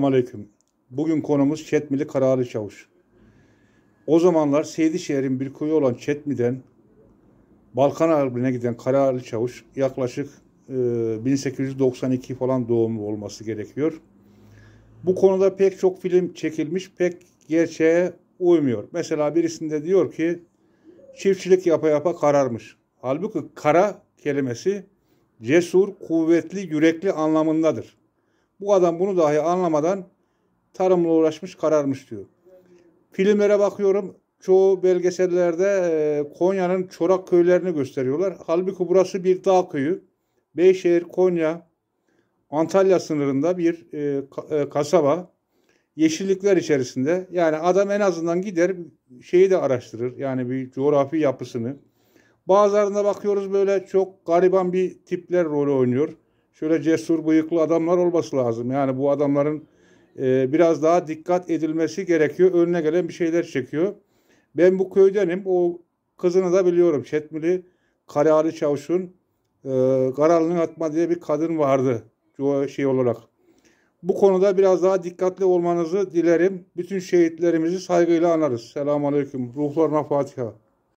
Aleyküm. Bugün konumuz Çetmili Kararlı Çavuş. O zamanlar Seydişehir'in bir köyü olan Çetmi'den Balkan Harbi'ne giden Kararlı Çavuş yaklaşık e, 1892 falan doğumlu olması gerekiyor. Bu konuda pek çok film çekilmiş, pek gerçeğe uymuyor. Mesela birisinde diyor ki çiftçilik yapa yapa kararmış. Halbuki kara kelimesi cesur, kuvvetli, yürekli anlamındadır. Bu adam bunu dahi anlamadan tarımla uğraşmış kararmış diyor. Filmlere bakıyorum çoğu belgesellerde e, Konya'nın çorak köylerini gösteriyorlar. Halbuki burası bir dağ köyü. Beyşehir, Konya, Antalya sınırında bir e, e, kasaba. Yeşillikler içerisinde. Yani adam en azından gider şeyi de araştırır. Yani bir coğrafi yapısını. Bazılarında bakıyoruz böyle çok gariban bir tipler rolü oynuyor şöyle cesur bıyıklı adamlar olması lazım. Yani bu adamların e, biraz daha dikkat edilmesi gerekiyor. Önüne gelen bir şeyler çekiyor. Ben bu köydenim. O kızını da biliyorum. Çetmili Karali Çavuş'un e, Garalı'nın Atma diye bir kadın vardı. O şey olarak. Bu konuda biraz daha dikkatli olmanızı dilerim. Bütün şehitlerimizi saygıyla anarız. Selamun Aleyküm. Ruhlarına Fatiha.